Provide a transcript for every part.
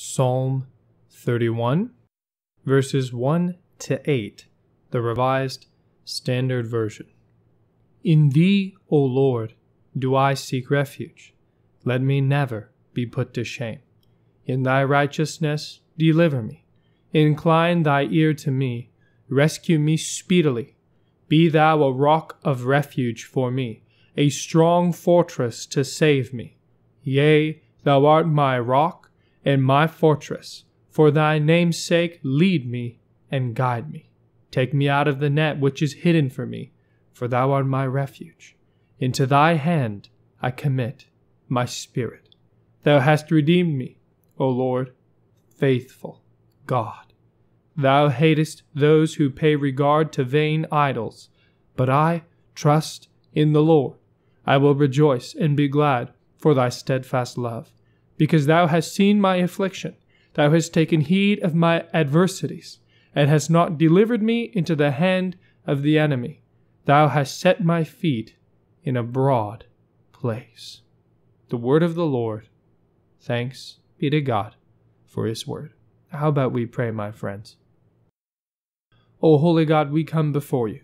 Psalm 31, verses 1 to 8, the Revised Standard Version. In Thee, O Lord, do I seek refuge. Let me never be put to shame. In Thy righteousness, deliver me. Incline Thy ear to me. Rescue me speedily. Be Thou a rock of refuge for me, a strong fortress to save me. Yea, Thou art my rock and my fortress. For thy name's sake, lead me and guide me. Take me out of the net which is hidden for me, for thou art my refuge. Into thy hand I commit my spirit. Thou hast redeemed me, O Lord, faithful God. Thou hatest those who pay regard to vain idols, but I trust in the Lord. I will rejoice and be glad for thy steadfast love because thou hast seen my affliction, thou hast taken heed of my adversities, and hast not delivered me into the hand of the enemy. Thou hast set my feet in a broad place. The word of the Lord. Thanks be to God for his word. How about we pray, my friends? O holy God, we come before you.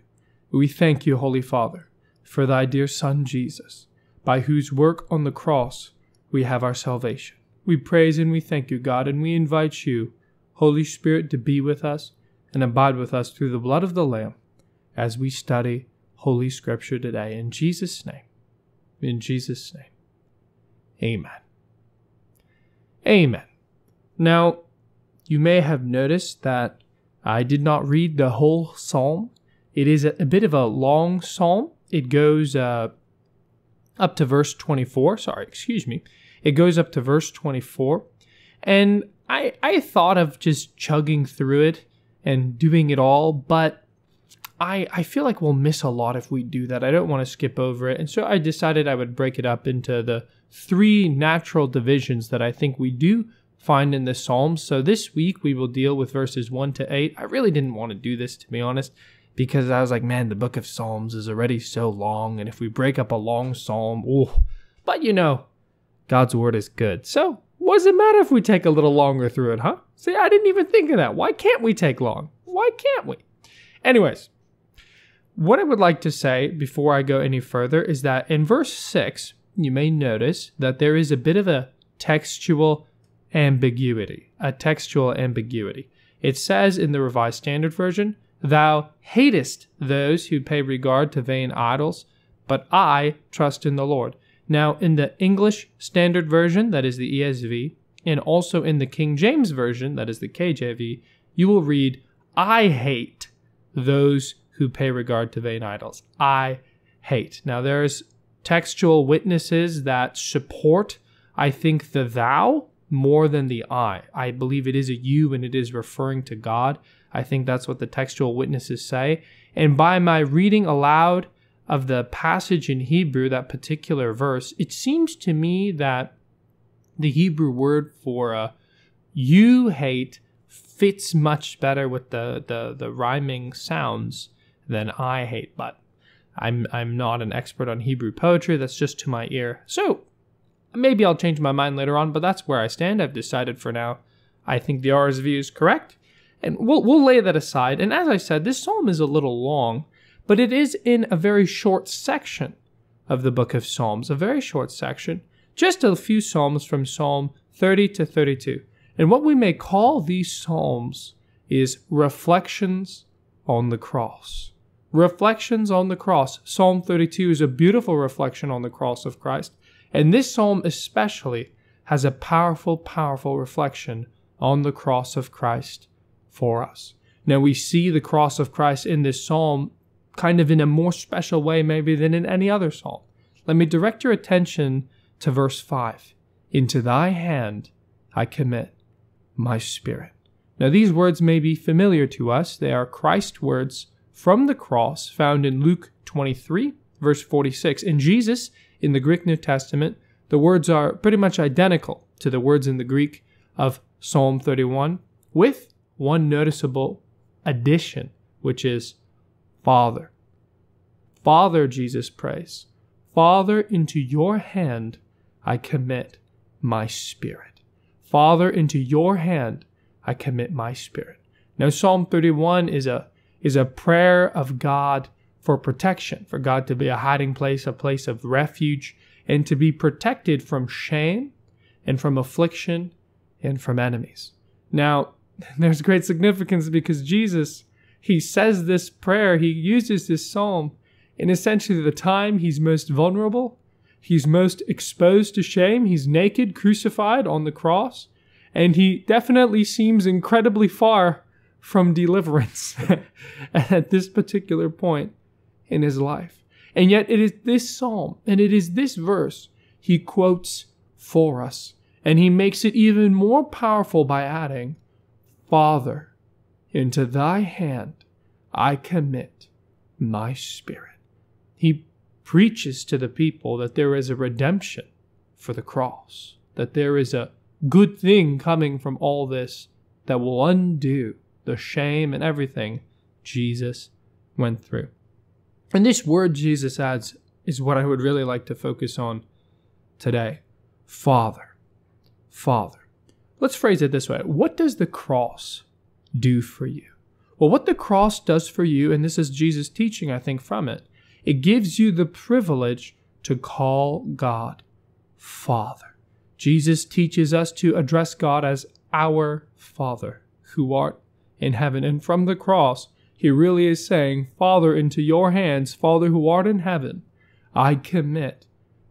We thank you, Holy Father, for thy dear Son Jesus, by whose work on the cross we have our salvation. We praise and we thank you, God, and we invite you, Holy Spirit, to be with us and abide with us through the blood of the Lamb as we study Holy Scripture today. In Jesus' name. In Jesus' name. Amen. Amen. Now, you may have noticed that I did not read the whole psalm. It is a, bit of a long psalm. It goes uh, up to verse 24. Sorry, excuse me. It goes up to verse 24. And I, I thought of just chugging through it and doing it all, but I, I feel like we'll miss a lot if we do that. I don't want to skip over it. And so I decided I would break it up into the three natural divisions that I think we do find in the Psalms. So this week we will deal with verses 1 to 8. I really didn't want to do this, to be honest, because I was like, man, the book of Psalms is already so long. And if we break up a long psalm, oh, but you know, God's word is good. So, what does it matter if we take a little longer through it, huh? See, I didn't even think of that. Why can't we take long? Why can't we? Anyways, what I would like to say before I go any further is that in verse 6, you may notice that there is a bit of a textual ambiguity. A textual ambiguity. It says in the Revised Standard Version, Thou hatest those who pay regard to vain idols, but I trust in the Lord. Now, in the English Standard Version, that is the ESV, and also in the King James Version, that is the KJV, you will read, I hate those who pay regard to vain idols. I hate. Now, there's textual witnesses that support, I think, the thou more than the I. I believe it is a you and it is referring to God. I think that's what the textual witnesses say. And by my reading aloud of the passage in Hebrew, that particular verse, it seems to me that the Hebrew word for uh, you hate fits much better with the, the, the rhyming sounds than I hate, but I'm, I'm not an expert on Hebrew poetry. That's just to my ear. So maybe I'll change my mind later on, but that's where I stand. I've decided for now. I think the RSV is correct. And we'll, we'll lay that aside. And as I said, this psalm is a little long but it is in a very short section of the book of Psalms, a very short section, just a few Psalms from Psalm 30 to 32. And what we may call these Psalms is reflections on the cross. Reflections on the cross. Psalm 32 is a beautiful reflection on the cross of Christ. And this psalm especially has a powerful, powerful reflection on the cross of Christ for us. Now, we see the cross of Christ in this psalm kind of in a more special way, maybe, than in any other psalm. Let me direct your attention to verse 5 Into thy hand I commit my spirit. Now, these words may be familiar to us. They are Christ's words from the cross found in Luke 23, verse 46. In Jesus, in the Greek New Testament, the words are pretty much identical to the words in the Greek of Psalm 31, with one noticeable addition, which is Father. Father, Jesus prays, Father, into your hand I commit my spirit. Father, into your hand I commit my spirit. Now, Psalm 31 is a, is a prayer of God for protection, for God to be a hiding place, a place of refuge, and to be protected from shame and from affliction and from enemies. Now, there's great significance because Jesus he says this prayer, he uses this psalm in essentially the time he's most vulnerable, he's most exposed to shame, he's naked, crucified on the cross, and he definitely seems incredibly far from deliverance at this particular point in his life. And yet, it is this psalm and it is this verse he quotes for us. And he makes it even more powerful by adding, Father into thy hand I commit my spirit. He preaches to the people that there is a redemption for the cross, that there is a good thing coming from all this that will undo the shame and everything Jesus went through. And this word Jesus adds is what I would really like to focus on today Father. Father. Let's phrase it this way What does the cross do for you? Well, what the cross does for you, and this is Jesus' teaching, I think, from it, it gives you the privilege to call God Father. Jesus teaches us to address God as our Father, who art in heaven. And from the cross, he really is saying, Father, into your hands, Father who art in heaven, I commit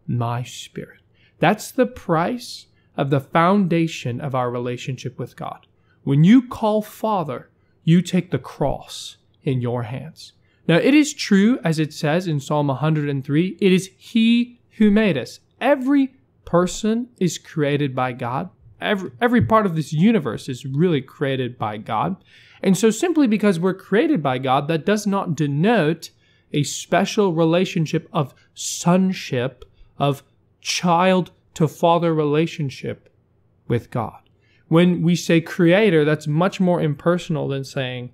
my spirit. That's the price of the foundation of our relationship with God. When you call Father, you take the cross in your hands. Now, it is true, as it says in Psalm 103, it is He who made us. Every person is created by God. Every, every part of this universe is really created by God. And so, simply because we're created by God, that does not denote a special relationship of sonship, of child to father relationship with God. When we say creator, that's much more impersonal than saying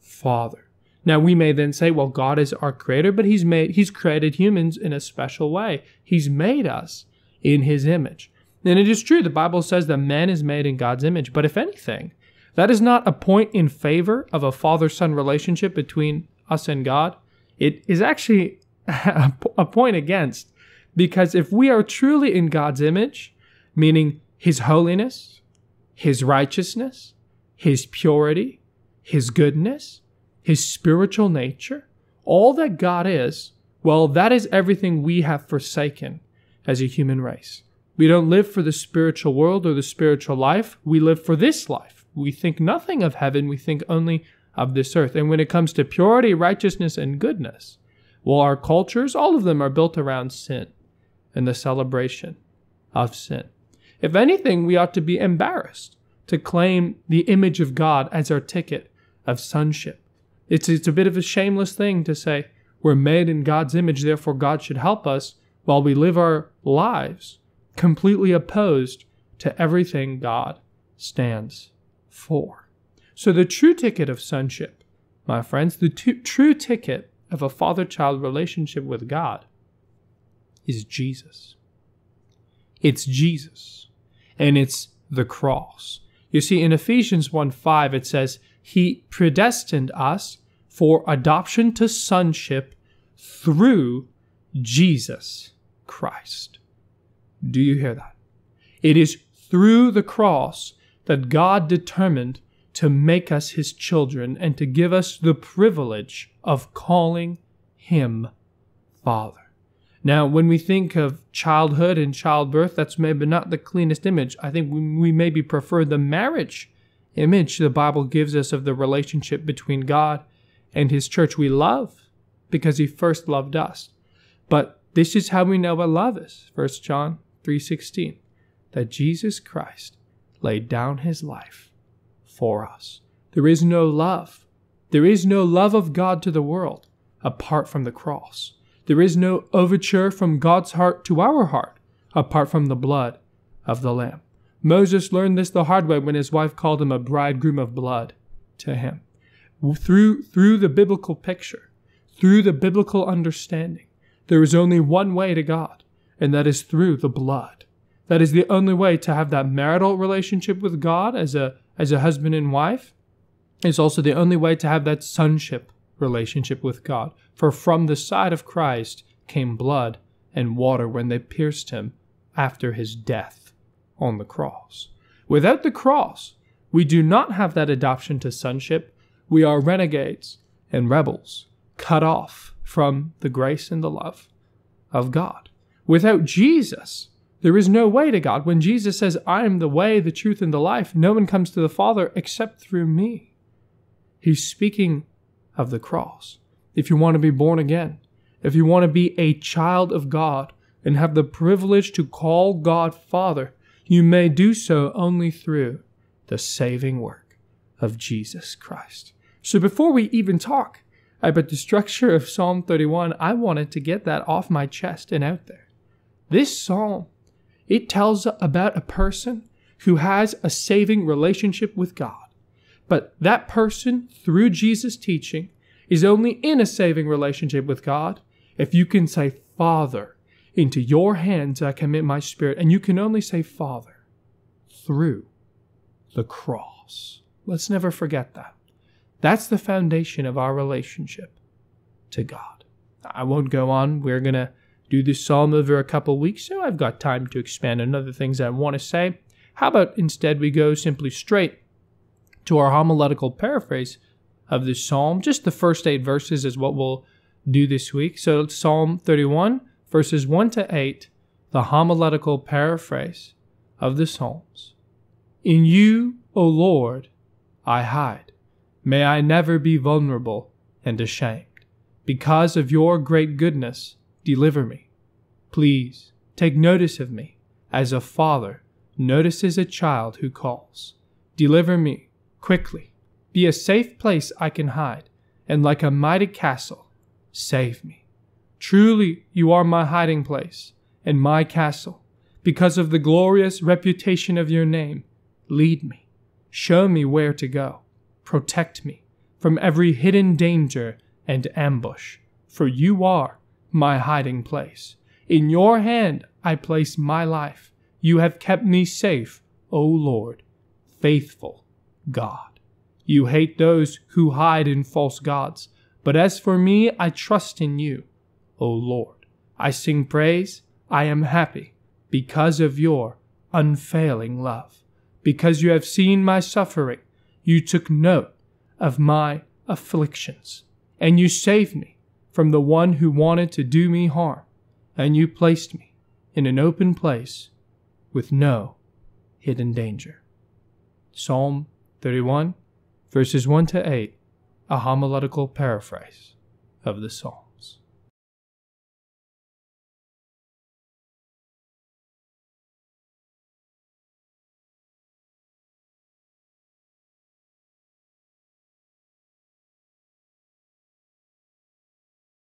father. Now we may then say, well, God is our creator, but he's made he's created humans in a special way. He's made us in his image. And it is true, the Bible says that man is made in God's image, but if anything, that is not a point in favor of a father son relationship between us and God. It is actually a point against, because if we are truly in God's image, meaning his holiness, his righteousness, his purity, his goodness, his spiritual nature, all that God is, well, that is everything we have forsaken as a human race. We don't live for the spiritual world or the spiritual life. We live for this life. We think nothing of heaven. We think only of this earth. And when it comes to purity, righteousness, and goodness, well, our cultures, all of them are built around sin and the celebration of sin. If anything, we ought to be embarrassed to claim the image of God as our ticket of sonship. It's, it's a bit of a shameless thing to say, we're made in God's image, therefore God should help us while we live our lives completely opposed to everything God stands for. So, the true ticket of sonship, my friends, the t- true ticket of a father child relationship with God is Jesus. It's Jesus and it's the cross. You see, in Ephesians 1 5, it says, He predestined us for adoption to sonship through Jesus Christ. Do you hear that? It is through the cross that God determined to make us his children and to give us the privilege of calling him Father. Now, when we think of childhood and childbirth, that's maybe not the cleanest image. I think we maybe prefer the marriage image the Bible gives us of the relationship between God and His church we love because He first loved us. But this is how we know what love is. 1 John 3.16 That Jesus Christ laid down His life for us. There is no love. There is no love of God to the world apart from the cross. There is no overture from God's heart to our heart apart from the blood of the Lamb. Moses learned this the hard way when his wife called him a bridegroom of blood to him. Through, through the biblical picture, through the biblical understanding, there is only one way to God, and that is through the blood. That is the only way to have that marital relationship with God as a, as a husband and wife. It's also the only way to have that sonship relationship with God. For from the side of Christ came blood and water when they pierced him after his death on the cross. Without the cross, we do not have that adoption to sonship. We are renegades and rebels, cut off from the grace and the love of God. Without Jesus, there is no way to God. When Jesus says, I am the way, the truth, and the life, no one comes to the Father except through me. He's speaking of the cross. If you want to be born again, if you want to be a child of God and have the privilege to call God Father, you may do so only through the saving work of Jesus Christ. So before we even talk about the structure of Psalm 31, I wanted to get that off my chest and out there. This psalm, it tells about a person who has a saving relationship with God but that person, through Jesus' teaching, is only in a saving relationship with God if you can say, Father, into your hands I commit my spirit. And you can only say, Father, through the cross. Let's never forget that. That's the foundation of our relationship to God. I won't go on. We're going to do this psalm over a couple weeks, so I've got time to expand on other things I want to say. How about instead we go simply straight to our homiletical paraphrase of this psalm. Just the first eight verses is what we'll do this week. So, Psalm 31, verses 1 to 8, the homiletical paraphrase of the Psalms. In you, O Lord, I hide. May I never be vulnerable and ashamed. Because of your great goodness, deliver me. Please take notice of me as a father notices a child who calls. Deliver me quickly, be a safe place I can hide, and like a mighty castle, save me. Truly, you are my hiding place and my castle. Because of the glorious reputation of your name, lead me. Show me where to go. Protect me from every hidden danger and ambush, for you are my hiding place. In your hand I place my life. You have kept me safe, O Lord, faithful God. You hate those who hide in false gods. But as for me, I trust in you, O Lord. I sing praise, I am happy, because of your unfailing love. Because you have seen my suffering, you took note of my afflictions, and you saved me from the one who wanted to do me harm, and you placed me in an open place with no hidden danger. Psalm 31, verses 1 to 8, a homiletical paraphrase of the psalm.